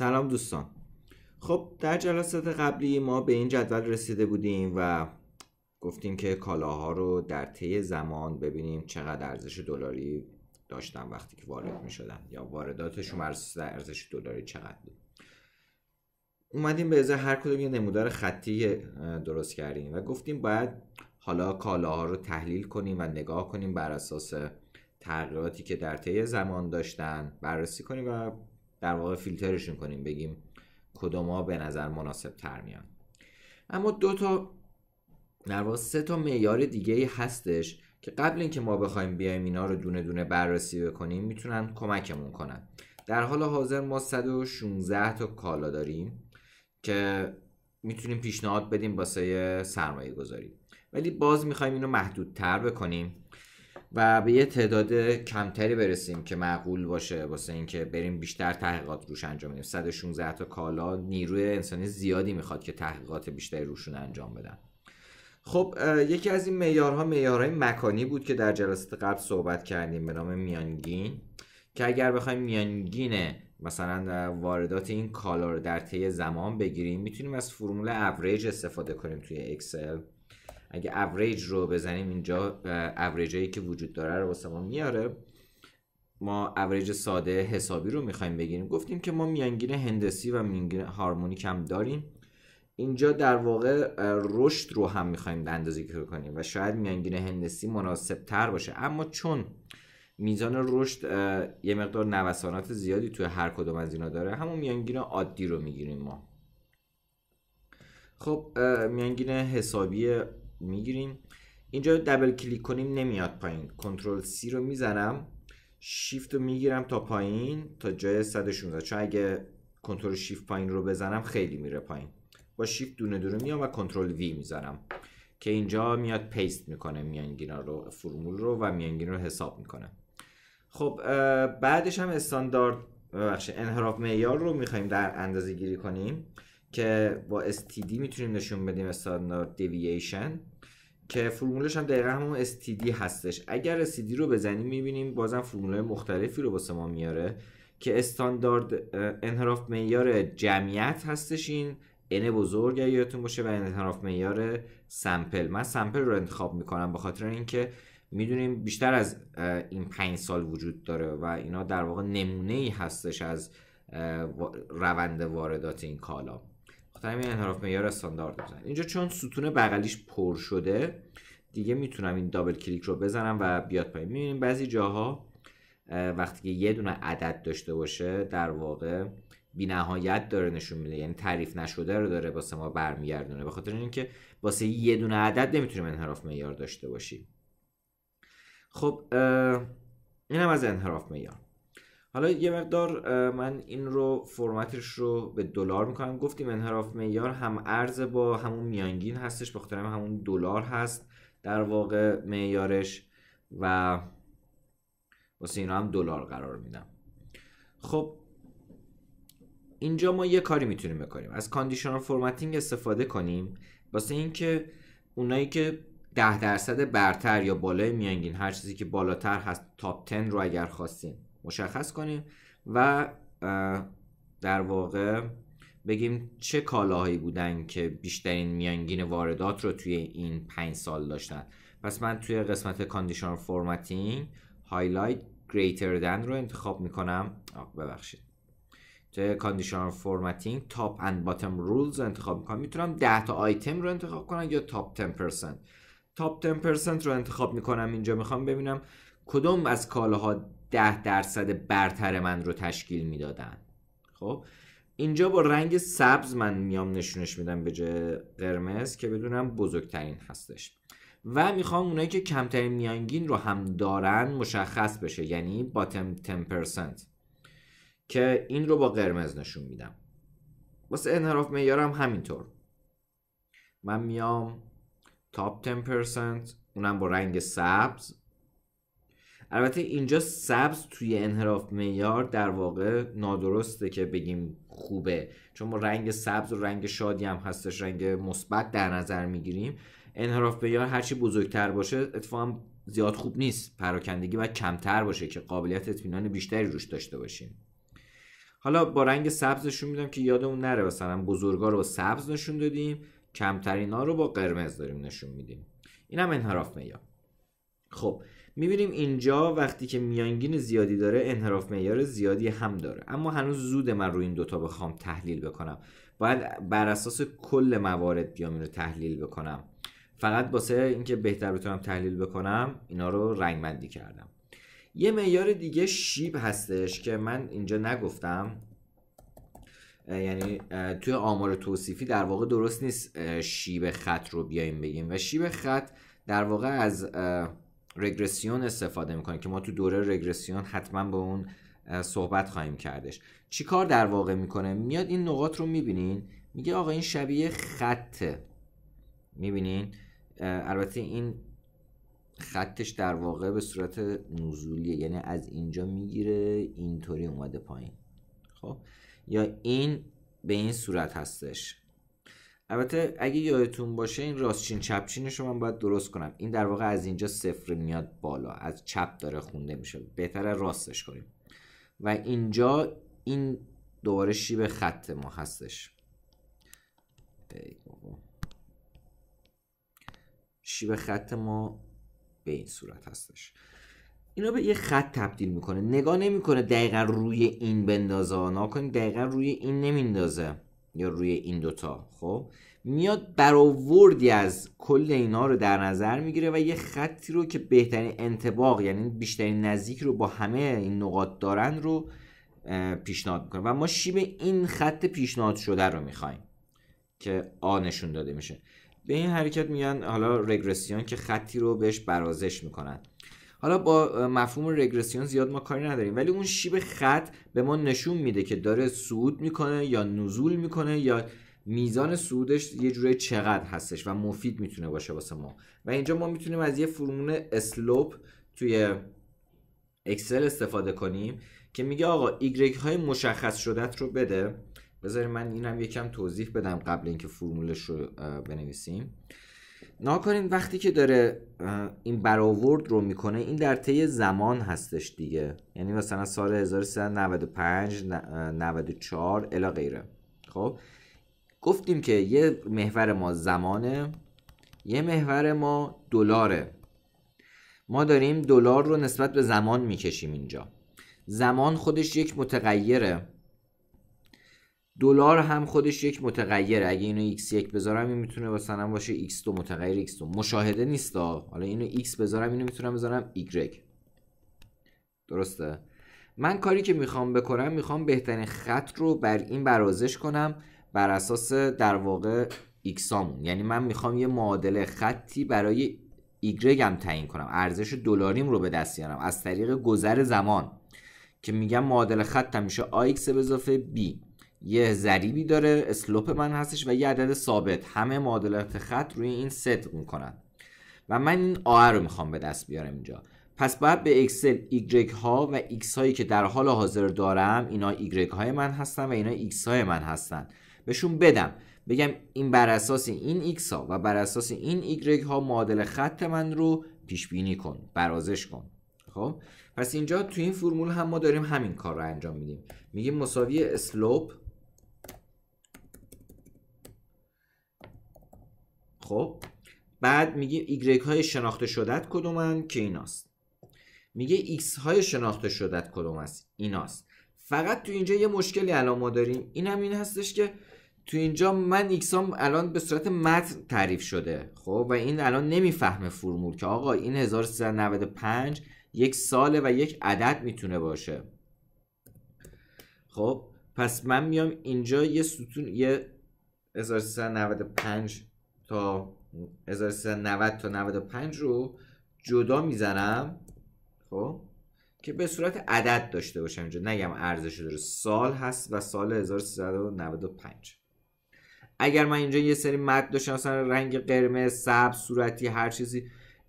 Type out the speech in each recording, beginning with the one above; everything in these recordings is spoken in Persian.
سلام دوستان خب در جلسات قبلی ما به این جدول رسیده بودیم و گفتیم که کالاها رو در طی زمان ببینیم چقدر ارزش دلاری داشتن وقتی که وارد می شدن یا وارداتشون ارزش دلاری چقدر بود اومدیم به ازای هر کدوم یه نمودار خطی درست کردیم و گفتیم باید حالا کالاها رو تحلیل کنیم و نگاه کنیم بر اساس تغییراتی که در طی زمان داشتن بررسی کنیم و در واقع فیلترشون کنیم بگیم ها به نظر مناسب تر میان اما دو تا در واقع سه تا معیار دیگه هستش که قبل اینکه ما بخوایم بیایم اینا رو دونه دونه بررسی بکنیم میتونن کمکمون کنن در حال حاضر ما 116 تا کالا داریم که میتونیم پیشنهاد بدیم واسه سرمایه گذاری ولی باز میخوایم اینو محدودتر بکنیم و به یه تعداد کمتری برسیم که معقول باشه واسه اینکه بریم بیشتر تحقیقات روش انجام بدیم 116 تا کالا نیروی انسانی زیادی میخواد که تحقیقات بیشتری روشون انجام بدن خب یکی از این معیارها معیارهای مکانی بود که در جلسه قبل صحبت کردیم به نام میانگین که اگر بخوایم میانگینه مثلا واردات این کالا رو در طی زمان بگیریم میتونیم از فرمول اوریج استفاده کنیم توی اکسل اگه اوریج رو بزنیم اینجا اوریج هایی که وجود داره رو واسه ما میاره ما اوریج ساده حسابی رو میخوایم بگیریم گفتیم که ما میانگین هندسی و میانگین هارمونیک هم داریم اینجا در واقع رشد رو هم میخوایم اندازه گیری کنیم و شاید میانگین هندسی مناسب تر باشه اما چون میزان رشد یه مقدار نوسانات زیادی توی هر کدوم از اینا داره همون میانگین عادی رو میگیریم ما خب میانگین حسابی میگیریم اینجا دبل کلیک کنیم نمیاد پایین کنترل سی رو میزنم شیفت رو میگیرم تا پایین تا جای 116 چون اگه کنترل شیفت پایین رو بزنم خیلی میره پایین با شیفت دونه دونه میام و کنترل وی میزنم که اینجا میاد پیست میکنه میانگین رو فرمول رو و میانگین رو حساب میکنه خب بعدش هم استاندارد ببخشید انحراف معیار رو میخوایم در اندازه گیری کنیم که با STD میتونیم نشون بدیم استاندارد دیوییشن که فرمولش هم دقیقا همون STD هستش اگر STD رو بزنیم میبینیم بازم فرمول مختلفی رو واسه ما میاره که استاندارد انحراف معیار جمعیت هستش این n بزرگ یادتون باشه و انحراف معیار سمپل من سمپل رو انتخاب میکنم به خاطر اینکه میدونیم بیشتر از این پنج سال وجود داره و اینا در واقع نمونه ای هستش از روند واردات این کالا خاطر خب، انحراف معیار استاندارد بزنم اینجا چون ستون بغلیش پر شده دیگه میتونم این دابل کلیک رو بزنم و بیاد پایین میبینیم بعضی جاها وقتی که یه دونه عدد داشته باشه در واقع بی نهایت داره نشون میده یعنی تعریف نشده رو داره واسه ما برمیگردونه به خاطر اینکه واسه یه دونه عدد نمیتونیم انحراف معیار داشته باشیم خب اینم از انحراف معیار حالا یه مقدار من این رو فرمتش رو به دلار میکنم گفتیم انحراف معیار هم ارز با همون میانگین هستش بخاطر همون دلار هست در واقع معیارش و واسه اینا هم دلار قرار میدم خب اینجا ما یه کاری میتونیم بکنیم از کاندیشنال فرمتینگ استفاده کنیم واسه اینکه اونایی که 10 درصد برتر یا بالای میانگین هر چیزی که بالاتر هست تاپ 10 رو اگر خواستیم مشخص کنیم و در واقع بگیم چه کالاهایی بودن که بیشترین میانگین واردات رو توی این پنج سال داشتن پس من توی قسمت کاندیشنال فرمتینگ هایلایت گریتر دن رو انتخاب میکنم آه ببخشید توی کاندیشنال فرمتینگ تاپ اند باتم رولز رو انتخاب میکنم میتونم 10 تا آیتم رو انتخاب کنم یا تاپ 10 پرسنت تاپ 10 پرسنت رو انتخاب میکنم اینجا میخوام ببینم کدوم از کالاها ده درصد برتر من رو تشکیل میدادن خب اینجا با رنگ سبز من میام نشونش میدم به جای قرمز که بدونم بزرگترین هستش و میخوام اونایی که کمترین میانگین رو هم دارن مشخص بشه یعنی باتم 10% که این رو با قرمز نشون میدم واسه انحراف میارم همینطور من میام تاپ 10% اونم با رنگ سبز البته اینجا سبز توی انحراف میار در واقع نادرسته که بگیم خوبه چون ما رنگ سبز و رنگ شادی هم هستش رنگ مثبت در نظر میگیریم انحراف معیار هرچی بزرگتر باشه اتفاقا زیاد خوب نیست پراکندگی و کمتر باشه که قابلیت اطمینان بیشتری روش داشته باشیم حالا با رنگ سبزشون میدم که یادمون نره مثلا بزرگا رو سبز نشون دادیم کمترینا رو با قرمز داریم نشون میدیم اینم انحراف معیار خب میبینیم اینجا وقتی که میانگین زیادی داره انحراف معیار زیادی هم داره اما هنوز زود من روی این دوتا بخوام تحلیل بکنم باید بر اساس کل موارد بیام این رو تحلیل بکنم فقط باسه اینکه بهتر بتونم تحلیل بکنم اینا رو رنگمندی کردم یه معیار دیگه شیب هستش که من اینجا نگفتم یعنی توی آمار توصیفی در واقع درست نیست شیب خط رو بیایم بگیم و شیب خط در واقع از رگرسیون استفاده میکنه که ما تو دوره رگرسیون حتما به اون صحبت خواهیم کردش چی کار در واقع میکنه میاد این نقاط رو میبینین میگه آقا این شبیه خطه میبینین البته این خطش در واقع به صورت نزولیه یعنی از اینجا میگیره اینطوری اومده پایین خب یا این به این صورت هستش البته اگه یادتون باشه این راستچین چپچینش رو من باید درست کنم این در واقع از اینجا صفر میاد بالا از چپ داره خونده میشه بهتره راستش کنیم و اینجا این دوباره شیب خط ما هستش شیب خط ما به این صورت هستش اینا به یه خط تبدیل میکنه نگاه نمیکنه دقیقا روی این بندازه ناکنید دقیقا روی این نمیندازه یا روی این دوتا خب میاد برآوردی از کل اینا رو در نظر میگیره و یه خطی رو که بهترین انتباق یعنی بیشترین نزدیک رو با همه این نقاط دارن رو پیشنهاد میکنه و ما شیب این خط پیشنهاد شده رو میخوایم که آ نشون داده میشه به این حرکت میگن حالا رگرسیون که خطی رو بهش برازش میکنن حالا با مفهوم رگرسیون زیاد ما کاری نداریم ولی اون شیب خط به ما نشون میده که داره صعود میکنه یا نزول میکنه یا میزان سودش یه جوره چقدر هستش و مفید میتونه باشه واسه ما و اینجا ما میتونیم از یه فرمول اسلوپ توی اکسل استفاده کنیم که میگه آقا ایگرگ های مشخص شدت رو بده بذارید من اینم یکم توضیح بدم قبل اینکه فرمولش رو بنویسیم ناکنین وقتی که داره این برآورد رو میکنه این در طی زمان هستش دیگه یعنی مثلا سال 1395 94 الی غیره خب گفتیم که یه محور ما زمانه یه محور ما دلاره ما داریم دلار رو نسبت به زمان میکشیم اینجا زمان خودش یک متغیره دلار هم خودش یک متغیر اگه اینو x1 بذارم این میتونه مثلا باشه x2 متغیر x2 مشاهده نیستا حالا اینو x بذارم اینو میتونم بذارم y درسته من کاری که میخوام بکنم میخوام بهترین خط رو بر این برازش کنم بر اساس در واقع هامون یعنی من میخوام یه معادله خطی برای ایگرگ هم تعیین کنم ارزش دلاریم رو به دست از طریق گذر زمان که میگم معادله خط میشه AX به اضافه B یه ضریبی داره اسلوپ من هستش و یه عدد ثابت همه معادلات خط روی این ست میکنن و من این آر رو میخوام به دست بیارم اینجا پس باید به اکسل ایگرگ ها و ایکس هایی که در حال حاضر دارم اینا ایگرگ های من هستن و اینا ایکس های من هستن بهشون بدم بگم این بر اساس این ایکس ها و بر اساس این ایگرگ ها معادل خط من رو پیش بینی کن برازش کن خب پس اینجا تو این فرمول هم ما داریم همین کار رو انجام میدیم میگیم مساوی اسلوپ خب بعد میگه ایگریک های شناخته شدت کدومن که ایناست میگه ایکس های شناخته شدت کدوم است ایناست فقط تو اینجا یه مشکلی الان ما داریم این هم این هستش که تو اینجا من ایکس هم الان به صورت متن تعریف شده خب و این الان نمیفهمه فرمول که آقا این 1395 یک ساله و یک عدد میتونه باشه خب پس من میام اینجا یه ستون یه 1395 تا 1390 تا 95 رو جدا میزنم خب که به صورت عدد داشته باشم اینجا نگم ارزش داره سال هست و سال 1395 اگر من اینجا یه سری مد داشتم مثلا رنگ قرمز سبز صورتی هر چیزی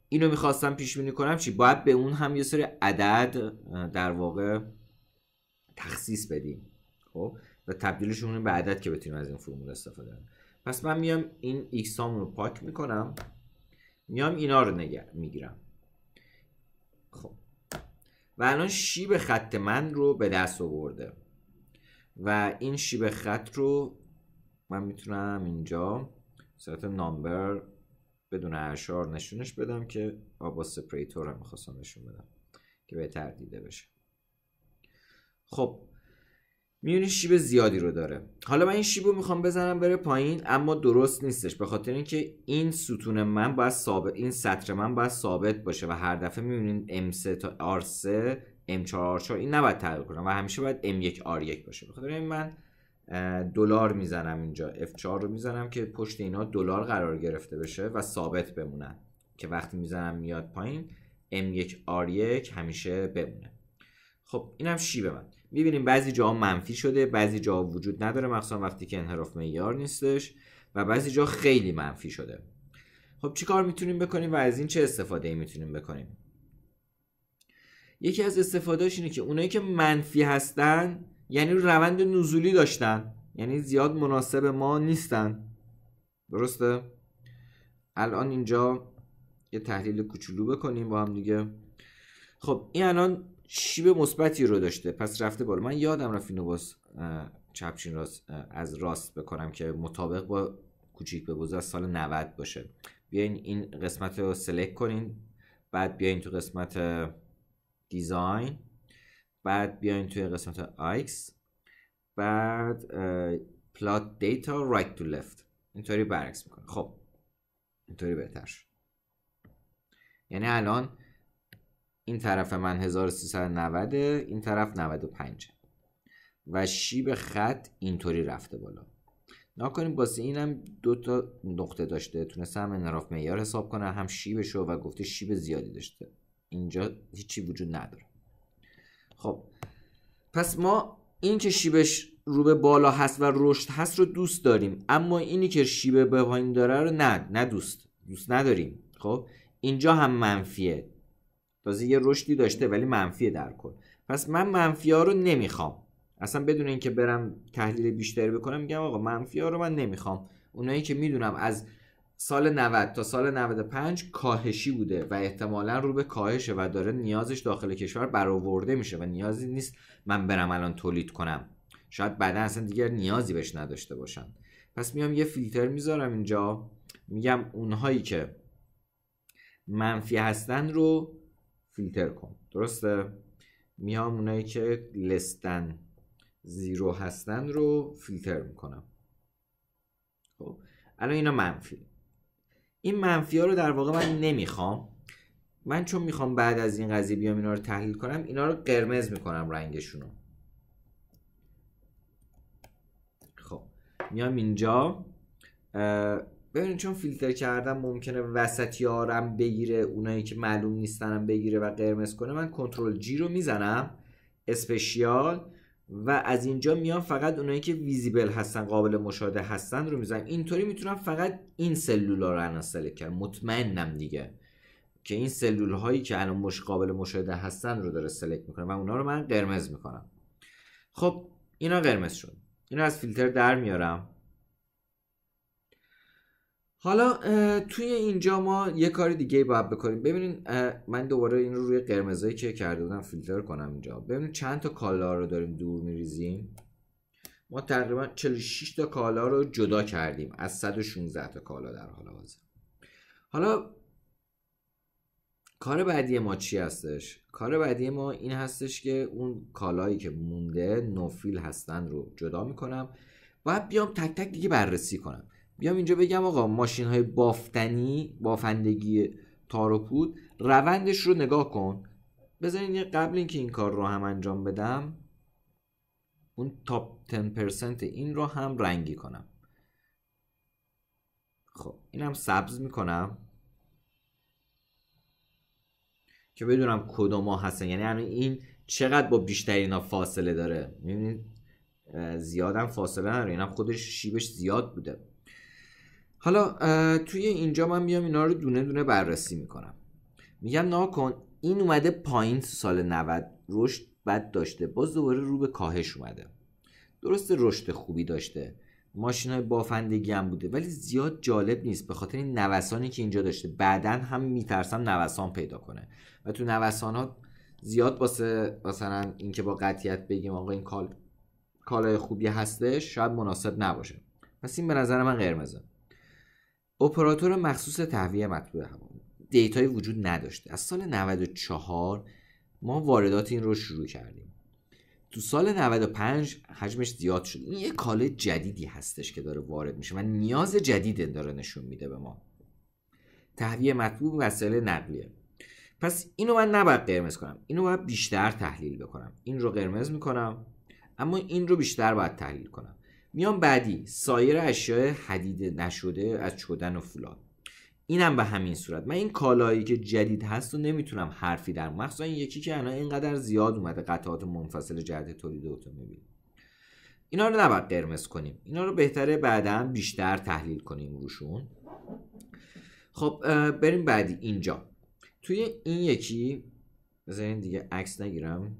اینو میخواستم پیش بینی کنم چی باید به اون هم یه سری عدد در واقع تخصیص بدیم خب و تبدیلشون به عدد که بتونیم از این فرمول استفاده کنیم پس من میام این ایکس رو پاک میکنم میام اینا رو نگه میگیرم خب و الان شیب خط من رو به دست آورده و این شیب خط رو من میتونم اینجا صورت نامبر بدون اشار نشونش بدم که با سپریتور هم میخواستم نشون بدم که بهتر دیده بشه خب میونه شیب زیادی رو داره حالا من این شیب رو میخوام بزنم بره پایین اما درست نیستش به خاطر اینکه این ستون من باید ثابت این سطر من باید ثابت باشه و هر دفعه میبینید M3 تا R3 M4 R4 این نباید تغییر کنم و همیشه باید M1 R1 باشه به خاطر این من دلار میزنم اینجا F4 رو میزنم که پشت اینا دلار قرار گرفته بشه و ثابت بمونن که وقتی میزنم میاد پایین M1 R1 همیشه بمونه خب اینم شیب من میبینیم بعضی جاها منفی شده بعضی جاها وجود نداره مخصوصا وقتی که انحراف معیار نیستش و بعضی جا خیلی منفی شده خب چی کار میتونیم بکنیم و از این چه استفاده ای میتونیم بکنیم یکی از استفادهش اینه که اونایی که منفی هستن یعنی روند نزولی داشتن یعنی زیاد مناسب ما نیستن درسته الان اینجا یه تحلیل کوچولو بکنیم با هم دیگه خب این الان شیب مثبتی رو داشته پس رفته بالا من یادم رفت اینو باز چپچین راست از راست بکنم که مطابق با کوچیک به بزرگ سال 90 باشه بیاین این قسمت رو سلکت کنین بعد بیاین تو قسمت دیزاین بعد بیاین توی قسمت آیکس بعد پلات دیتا رایت تو لفت اینطوری برعکس میکنه خب اینطوری بهتر یعنی الان این طرف من 1390 این طرف 95 و شیب خط اینطوری رفته بالا ناکنیم باسه اینم دو تا نقطه داشته تونسته هم انحراف معیار حساب کنه هم شیبشو و گفته شیب زیادی داشته اینجا هیچی وجود نداره خب پس ما این که شیبش رو به بالا هست و رشد هست رو دوست داریم اما اینی که شیبه به پایین داره رو نه نه دوست دوست نداریم خب اینجا هم منفیه تازه یه رشدی داشته ولی منفی در کل پس من منفی ها رو نمیخوام اصلا بدون اینکه برم تحلیل بیشتری بکنم میگم آقا منفی ها رو من نمیخوام اونایی که میدونم از سال 90 تا سال 95 کاهشی بوده و احتمالا رو به کاهشه و داره نیازش داخل کشور برآورده میشه و نیازی نیست من برم الان تولید کنم شاید بعدا اصلا دیگر نیازی بهش نداشته باشم پس میام یه فیلتر میذارم اینجا میگم اونهایی که منفی هستن رو فیلتر کن درسته میام اونایی که لستن زیرو هستن رو فیلتر میکنم خب الان اینا منفی این منفی ها رو در واقع من نمیخوام من چون میخوام بعد از این قضیه بیام اینا رو تحلیل کنم اینا رو قرمز میکنم رنگشون رو خب میام اینجا ببینید چون فیلتر کردم ممکنه وسطی آرم بگیره اونایی که معلوم نیستنم بگیره و قرمز کنه من کنترل جی رو میزنم اسپشیال و از اینجا میام فقط اونایی که ویزیبل هستن قابل مشاهده هستن رو میزنم اینطوری میتونم فقط این ها رو انا سلکت کنم مطمئنم دیگه که این سلول هایی که الان مش قابل مشاهده هستن رو داره سلک میکنه و اونا رو من قرمز میکنم خب اینا قرمز شد اینا از فیلتر در میارم حالا توی اینجا ما یه کار دیگه باید بکنیم ببینین من دوباره این رو روی قرمزایی که کرده بودم فیلتر کنم اینجا ببینین چند تا کالا رو داریم دور میریزیم ما تقریبا 46 تا کالا رو جدا کردیم از 116 تا کالا در حال حاضر حالا کار بعدی ما چی هستش کار بعدی ما این هستش که اون کالایی که مونده نوفیل هستن رو جدا میکنم و بیام تک تک دیگه بررسی کنم بیام اینجا بگم آقا ماشین های بافتنی بافندگی تار و پود روندش رو نگاه کن بذارین قبل اینکه این کار رو هم انجام بدم اون تاپ 10% این رو هم رنگی کنم خب اینم سبز میکنم که بدونم کدوم ها هستن یعنی این چقدر با بیشترین ها فاصله داره میبینید زیادم فاصله نداره اینم خودش شیبش زیاد بوده حالا توی اینجا من میام اینا رو دونه دونه بررسی میکنم میگم ناکن این اومده پایین سال 90 رشد بد داشته باز دوباره رو به کاهش اومده درسته رشد خوبی داشته ماشین های بافندگی هم بوده ولی زیاد جالب نیست به خاطر این نوسانی که اینجا داشته بعدا هم میترسم نوسان پیدا کنه و تو نوسان ها زیاد باسه مثلا اینکه با قطیت بگیم آقا این کال کالای خوبی هستش شاید مناسب نباشه پس این به نظر من قرمزه اپراتور مخصوص تهویه مطبوع هوا دیتایی وجود نداشته از سال 94 ما واردات این رو شروع کردیم تو سال 95 حجمش زیاد شد این یه کاله جدیدی هستش که داره وارد میشه و نیاز جدید داره نشون میده به ما تهویه مطبوع وسایل نقلیه پس اینو من نباید قرمز کنم اینو باید بیشتر تحلیل بکنم این رو قرمز میکنم اما این رو بیشتر باید تحلیل کنم میان بعدی سایر اشیاء حدید نشده از چدن و فولاد اینم به همین صورت من این کالایی که جدید هست و نمیتونم حرفی در مخصوصا این یکی که الان اینقدر زیاد اومده قطعات منفصل جهت تولید اتومبیل اینا رو نباید قرمز کنیم اینا رو بهتره بعدا بیشتر تحلیل کنیم روشون خب بریم بعدی اینجا توی این یکی بذارین دیگه عکس نگیرم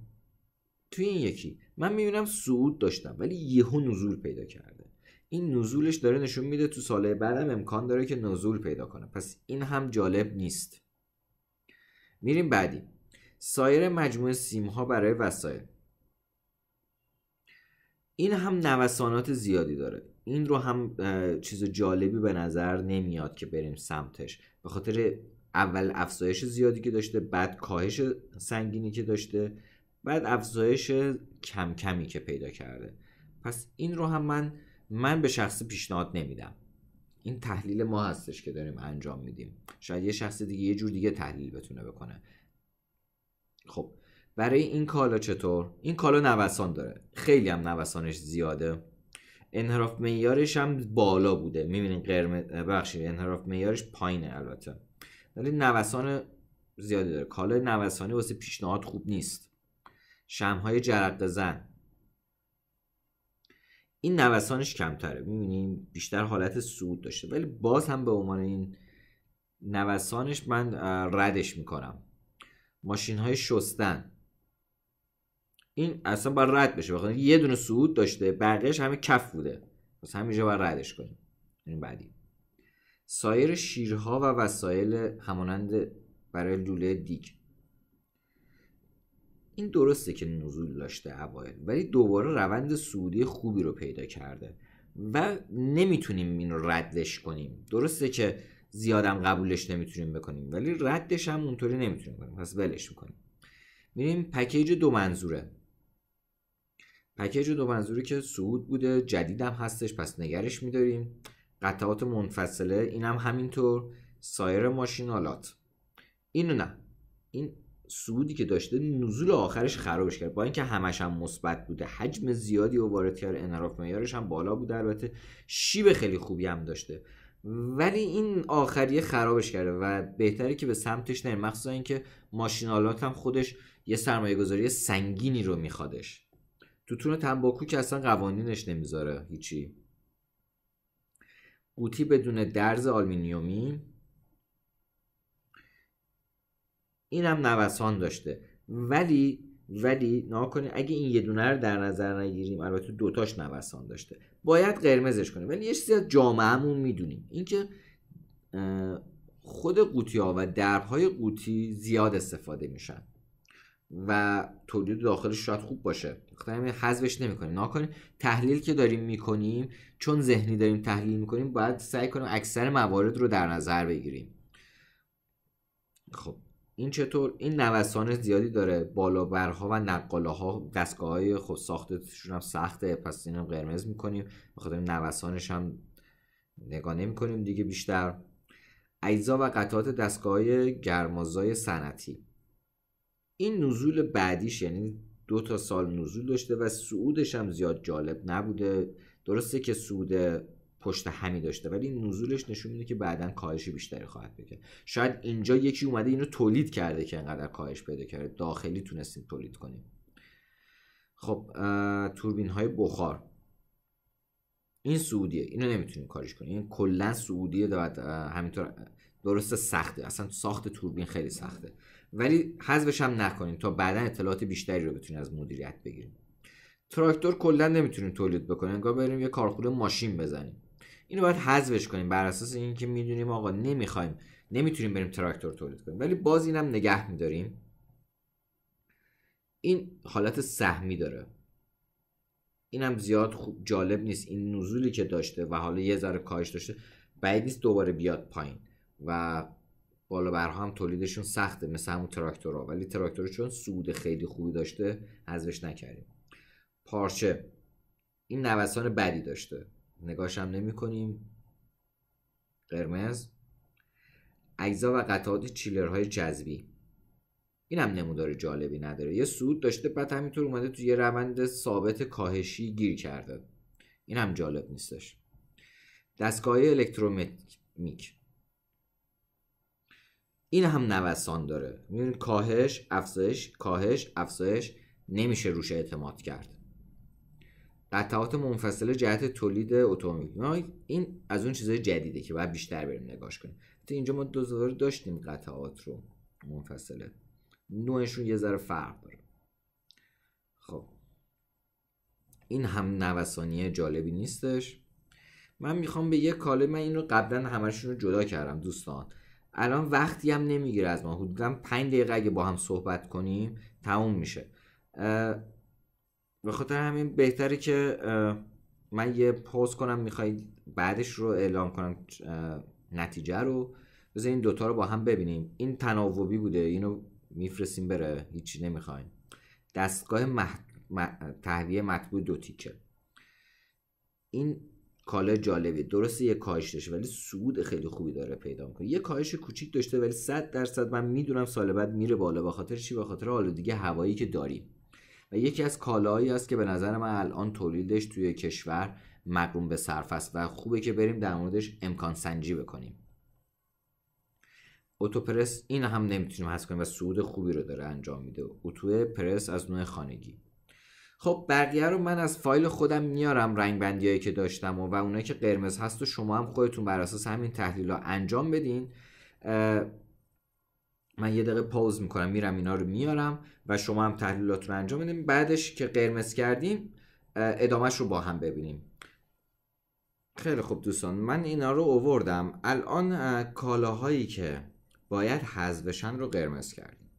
توی این یکی من میبینم صعود داشتم ولی یهو نزول پیدا کرده این نزولش داره نشون میده تو ساله بعدم امکان داره که نزول پیدا کنه پس این هم جالب نیست میریم بعدی سایر مجموعه سیم ها برای وسایل این هم نوسانات زیادی داره این رو هم چیز جالبی به نظر نمیاد که بریم سمتش به خاطر اول افزایش زیادی که داشته بعد کاهش سنگینی که داشته بعد افزایش کم کمی که پیدا کرده پس این رو هم من من به شخصی پیشنهاد نمیدم این تحلیل ما هستش که داریم انجام میدیم شاید یه شخص دیگه یه جور دیگه تحلیل بتونه بکنه خب برای این کالا چطور این کالا نوسان داره خیلی هم نوسانش زیاده انحراف معیارش هم بالا بوده میبینین قرمه بخشید انحراف میارش پایینه البته ولی نوسان زیاده داره کالا نوسانی واسه پیشنهاد خوب نیست شمهای جرق زن این نوسانش کمتره میبینیم بیشتر حالت سود داشته ولی باز هم به عنوان این نوسانش من ردش میکنم ماشین های شستن این اصلا باید رد بشه بخاطر یه دونه سود داشته بقیهش همه کف بوده پس همینجا باید ردش کنیم این بعدی سایر شیرها و وسایل همانند برای لوله دیگ این درسته که نزول داشته اوایل ولی دوباره روند سعودی خوبی رو پیدا کرده و نمیتونیم این رو ردش کنیم درسته که زیادم قبولش نمیتونیم بکنیم ولی ردش هم اونطوری نمیتونیم کنیم پس ولش میکنیم میریم پکیج دو منظوره پکیج دو منظوری که سعود بوده جدیدم هستش پس نگرش میداریم قطعات منفصله اینم هم همینطور سایر ماشینالات اینو نه این سودی که داشته نزول آخرش خرابش کرد با اینکه همش هم مثبت بوده حجم زیادی و وارد کرد انحراف معیارش هم بالا بوده البته شیب خیلی خوبی هم داشته ولی این آخریه خرابش کرده و بهتره که به سمتش نریم مخصوصا اینکه ماشینالات هم خودش یه سرمایه گذاری سنگینی رو میخوادش توتون تنباکو که اصلا قوانینش نمیذاره هیچی قوطی بدون درز آلمینیومی اینم نوسان داشته ولی ولی کنی اگه این یه دونه رو در نظر نگیریم البته دوتاش نوسان داشته باید قرمزش کنیم ولی یه چیزی از جامعهمون میدونیم اینکه خود قوطی ها و درهای قوطی زیاد استفاده میشن و تولید داخلش شاید خوب باشه خیلی حذفش نمیکنیم ناکنیم تحلیل که داریم میکنیم چون ذهنی داریم تحلیل میکنیم باید سعی کنیم اکثر موارد رو در نظر بگیریم خب این چطور این نوسان زیادی داره بالا برها و نقاله ها دستگاه های خود ساختشون هم سخته پس هم قرمز میکنیم بخاطر نوسانش هم نگاه کنیم دیگه بیشتر اجزا و قطعات دستگاه های گرمازای صنعتی این نزول بعدیش یعنی دو تا سال نزول داشته و سودش هم زیاد جالب نبوده درسته که سود پشت همی داشته ولی نزولش نشون میده که بعدا کاهش بیشتری خواهد پیدا شاید اینجا یکی اومده اینو تولید کرده که انقدر کاهش پیدا کرده داخلی تونستیم تولید کنیم خب توربین های بخار این سعودیه اینو نمیتونیم کارش کنیم این کلا سعودیه داد همینطور درسته سخته اصلا ساخت توربین خیلی سخته ولی حذفش هم نکنیم تا بعدا اطلاعات بیشتری رو بتونیم از مدیریت بگیریم تراکتور کلا نمیتونیم تولید بکنیم انگار بریم یه کارخونه ماشین بزنیم اینو باید حذفش کنیم بر اساس اینکه میدونیم آقا نمیخوایم نمیتونیم بریم تراکتور تولید کنیم ولی باز اینم نگه میداریم این حالت سهمی داره اینم زیاد خوب جالب نیست این نزولی که داشته و حالا یه ذره کاهش داشته بعید نیست دوباره بیاد پایین و بالا برها هم تولیدشون سخته مثل همون ها ولی تراکتور چون سود خیلی خوبی داشته حذفش نکردیم پارچه این نوسان بدی داشته نگاشم نمی کنیم قرمز اجزا و قطعات های جذبی این هم نمودار جالبی نداره یه سود داشته بعد همینطور اومده تو یه روند ثابت کاهشی گیر کرده این هم جالب نیستش دستگاه الکترومیک این هم نوسان داره میبینید کاهش افزایش کاهش افزایش نمیشه روش اعتماد کرد قطعات منفصله جهت تولید اتومبیل این از اون چیزای جدیده که باید بیشتر بریم نگاش کنیم تو اینجا ما دوزار داشتیم قطعات رو منفصله نوعشون یه ذره فرق داره خب این هم نوسانی جالبی نیستش من میخوام به یه کاله من این رو قبلا همشون رو جدا کردم دوستان الان وقتی هم نمیگیره از ما حدودا 5 دقیقه اگه با هم صحبت کنیم تموم میشه به خاطر همین بهتره که من یه پست کنم میخواید بعدش رو اعلام کنم نتیجه رو بذار این دوتا رو با هم ببینیم این تناوبی بوده اینو میفرستیم بره هیچی نمیخوایم دستگاه محت... م... مطبوع دو تیکه این کالا جالبی درسته یه کاهش داشته ولی سود خیلی خوبی داره پیدا میکنه یه کاهش کوچیک داشته ولی 100 درصد من میدونم سال بعد میره بالا به خاطر چی به خاطر حالا دیگه هوایی که داریم و یکی از کالاهایی است که به نظر من الان تولیدش توی کشور مقروم به صرف است و خوبه که بریم در موردش امکان سنجی بکنیم پرس این هم نمیتونیم حذف کنیم و سود خوبی رو داره انجام میده اتو پرس از نوع خانگی خب بقیه رو من از فایل خودم میارم رنگ هایی که داشتم و, و اونایی که قرمز هست و شما هم خودتون بر اساس همین تحلیل ها انجام بدین من یه دقیقه پاوز میکنم میرم اینا رو میارم و شما هم تحلیلات رو انجام بدیم بعدش که قرمز کردیم ادامهش رو با هم ببینیم خیلی خوب دوستان من اینا رو اووردم الان کالاهایی که باید حذف بشن رو قرمز کردیم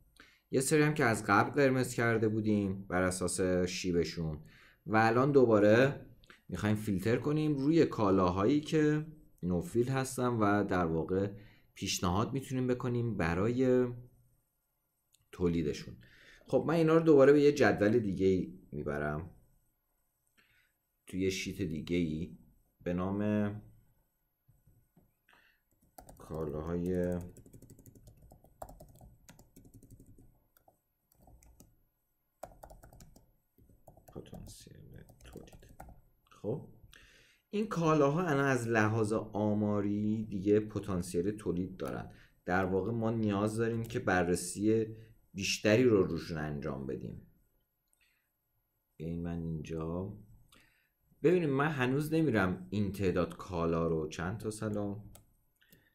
یه سری هم که از قبل قرمز کرده بودیم بر اساس شیبشون و الان دوباره میخوایم فیلتر کنیم روی کالاهایی که نوفیل هستن و در واقع پیشنهاد میتونیم بکنیم برای تولیدشون خب من اینا رو دوباره به یه جدول دیگه میبرم توی یه شیت دیگه ای به نام کالاهای پتانسیل تولید خب این کالاها الان از لحاظ آماری دیگه پتانسیل تولید دارن در واقع ما نیاز داریم که بررسی بیشتری رو روشون انجام بدیم این من اینجا ببینیم من هنوز نمیرم این تعداد کالا رو چند تا سلام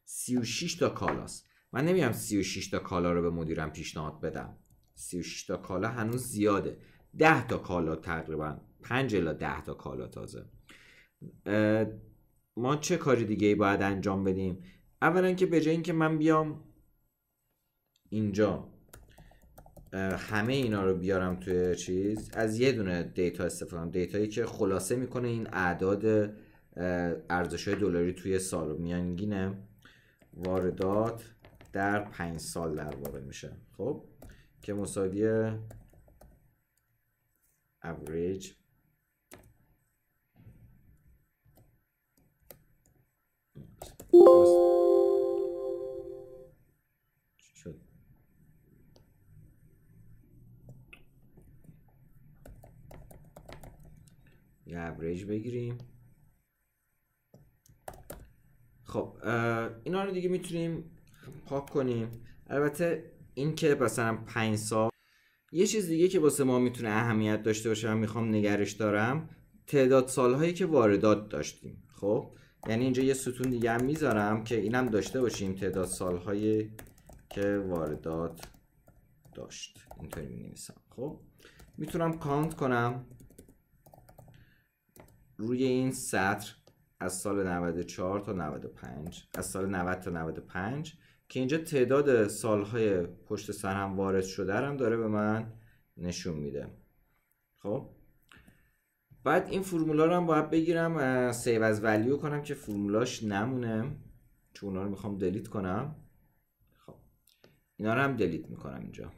36 تا کالاست من نمیرم 36 تا کالا رو به مدیرم پیشنهاد بدم 36 تا کالا هنوز زیاده 10 تا کالا تقریبا 5 الا 10 تا کالا تازه ما چه کاری دیگه ای باید انجام بدیم اولا که به جای اینکه من بیام اینجا همه اینا رو بیارم توی چیز از یه دونه دیتا استفاده کنم دیتایی که خلاصه میکنه این اعداد ارزش های دلاری توی سال و میانگین واردات در پنج سال در واقع میشه خب که مساوی average شد یه بگیریم خب اینا رو دیگه میتونیم پاک کنیم البته این که مثلا 5 سال یه چیز دیگه که واسه ما میتونه اهمیت داشته باشه من میخوام نگرش دارم تعداد سالهایی که واردات داشتیم خب یعنی اینجا یه ستون دیگه هم میذارم که اینم داشته باشیم تعداد سالهایی که واردات داشت اینطوری می خب میتونم کانت کنم روی این سطر از سال 94 تا 95 از سال 90 تا 95 که اینجا تعداد سالهای پشت سر هم وارد شده هم داره به من نشون میده خب بعد این فرمولا رو هم باید بگیرم سیو از ولیو کنم که فرمولاش نمونه چون اونا رو میخوام دلیت کنم خب اینا رو هم دلیت میکنم اینجا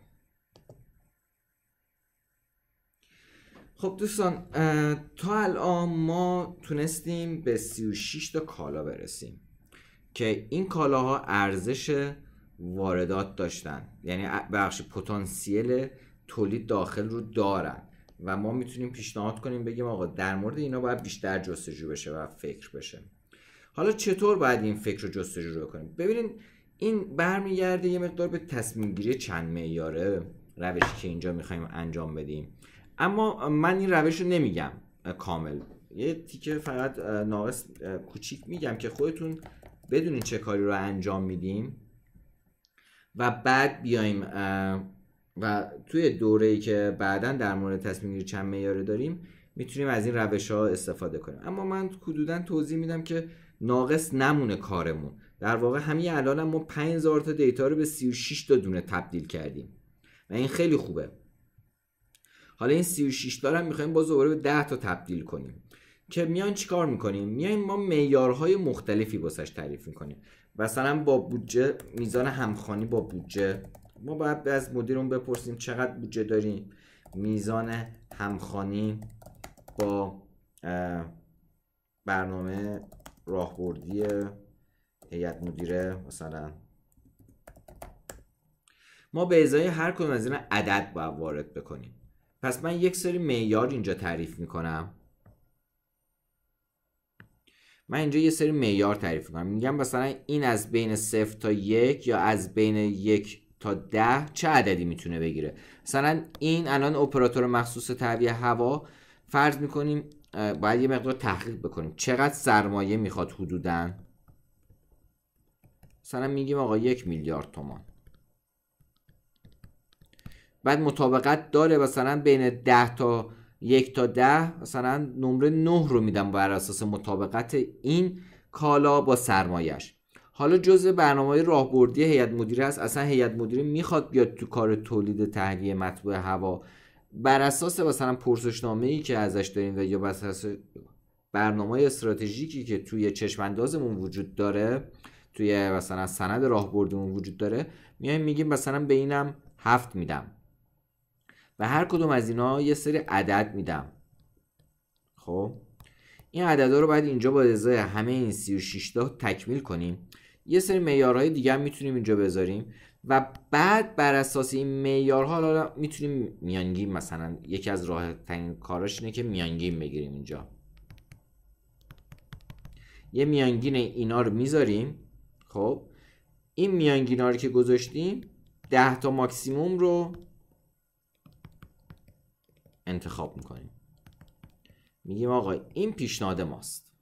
خب دوستان تا الان ما تونستیم به 36 تا کالا برسیم که این کالاها ارزش واردات داشتن یعنی بخش پتانسیل تولید داخل رو دارن و ما میتونیم پیشنهاد کنیم بگیم آقا در مورد اینا باید بیشتر جستجو بشه و فکر بشه حالا چطور باید این فکر رو جستجو رو کنیم ببینین این برمیگرده یه مقدار به تصمیم گیری چند میاره روشی که اینجا میخوایم انجام بدیم اما من این روش رو نمیگم کامل یه تیکه فقط ناقص کوچیک میگم که خودتون بدونین چه کاری رو انجام میدیم و بعد بیایم و توی دوره ای که بعدا در مورد تصمیم گیری چند معیاره داریم میتونیم از این روش ها استفاده کنیم اما من حدودا توضیح میدم که ناقص نمونه کارمون در واقع همین الان ما 5000 تا دیتا رو به 36 تا دونه تبدیل کردیم و این خیلی خوبه حالا این 36 تا رو میخوایم باز دوباره به 10 تا تبدیل کنیم که میان چیکار میکنیم میایم ما معیارهای مختلفی واسش تعریف میکنیم مثلا با بودجه میزان همخوانی با بودجه ما باید از مدیرمون بپرسیم چقدر بودجه داریم میزان همخانی با برنامه راهبردی هیئت مدیره مثلا ما به ازای هر کدوم از این عدد باید وارد بکنیم پس من یک سری معیار اینجا تعریف میکنم من اینجا یه سری معیار تعریف میکنم میگم مثلا این از بین صفر تا یک یا از بین یک تا ده چه عددی میتونه بگیره مثلا این الان اپراتور مخصوص تهویه هوا فرض میکنیم باید یه مقدار تحقیق بکنیم چقدر سرمایه میخواد حدودا مثلا میگیم آقا یک میلیارد تومان بعد مطابقت داره مثلا بین ده تا یک تا ده مثلا نمره نه رو میدم بر اساس مطابقت این کالا با سرمایهش حالا جزء برنامه راهبردی هیئت مدیره است اصلا هیئت مدیره میخواد بیاد تو کار تولید تهویه مطبوع هوا بر اساس مثلا پرسشنامه ای که ازش داریم و یا بر اساس برنامه استراتژیکی که توی چشماندازمون وجود داره توی مثلا سند راهبردمون وجود داره میایم میگیم مثلا به اینم هفت میدم و هر کدوم از اینا یه سری عدد میدم خب این عددا رو باید اینجا با ازای همه این 36 تا تکمیل کنیم یه سری معیارهای دیگه میتونیم اینجا بذاریم و بعد بر اساس این معیارها حالا میتونیم میانگین مثلا یکی از راه کاراش اینه که میانگین بگیریم اینجا یه میانگین اینا رو میذاریم خب این میانگین رو که گذاشتیم ده تا ماکسیموم رو انتخاب میکنیم میگیم آقا این پیشنهاد ماست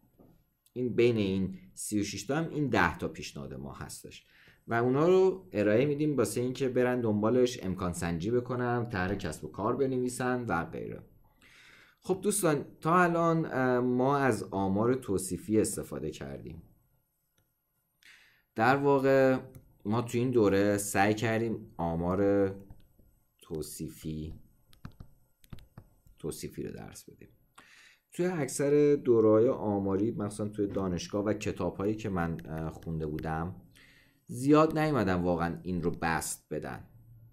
این بین این 36 تا هم این 10 تا پیشنهاد ما هستش و اونا رو ارائه میدیم واسه اینکه برن دنبالش امکان سنجی بکنن طرح کسب و کار بنویسن و غیره خب دوستان تا الان ما از آمار توصیفی استفاده کردیم در واقع ما تو این دوره سعی کردیم آمار توصیفی توصیفی رو درس بدیم توی اکثر دورای آماری مثلا توی دانشگاه و کتاب هایی که من خونده بودم زیاد نیومدن واقعا این رو بست بدن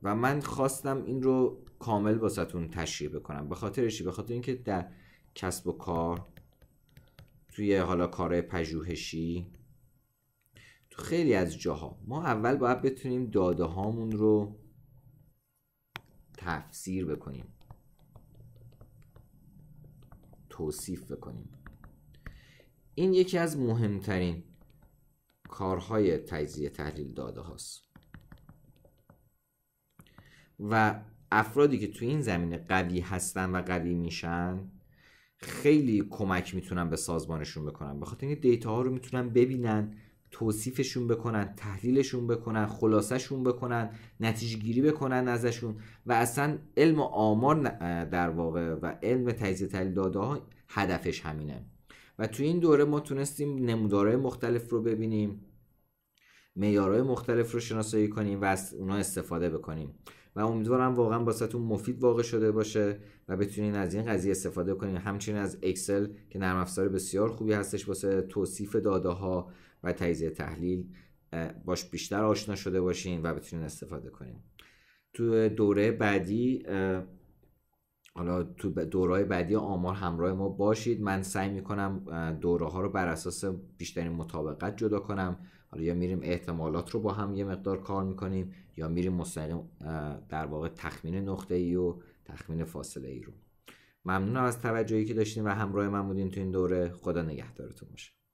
و من خواستم این رو کامل باستون تشریح بکنم به خاطرشی به خاطر اینکه در کسب و کار توی حالا کارهای پژوهشی تو خیلی از جاها ما اول باید بتونیم داده هامون رو تفسیر بکنیم توصیف بکنیم این یکی از مهمترین کارهای تجزیه تحلیل داده هاست و افرادی که تو این زمینه قوی هستن و قوی میشن خیلی کمک میتونن به سازمانشون بکنن بخاطر اینکه دیتا ها رو میتونن ببینن توصیفشون بکنن تحلیلشون بکنن خلاصهشون بکنن نتیجه گیری بکنن ازشون و اصلا علم آمار در واقع و علم تجزیه تحلیل داده ها هدفش همینه و تو این دوره ما تونستیم نمودارهای مختلف رو ببینیم معیارهای مختلف رو شناسایی کنیم و از اونا استفاده بکنیم و امیدوارم واقعا باستون مفید واقع شده باشه و بتونین از این قضیه استفاده کنین همچنین از اکسل که نرم افزار بسیار خوبی هستش واسه توصیف داده ها و تجزیه تحلیل باش بیشتر آشنا شده باشین و بتونین استفاده کنین تو دوره بعدی حالا تو دورهای بعدی آمار همراه ما باشید من سعی میکنم دوره ها رو بر اساس بیشترین مطابقت جدا کنم حالا یا میریم احتمالات رو با هم یه مقدار کار میکنیم یا میریم مستقیم در واقع تخمین نقطه ای و تخمین فاصله ای رو ممنونم از توجهی که داشتین و همراه من بودین تو این دوره خدا نگهدارتون باشه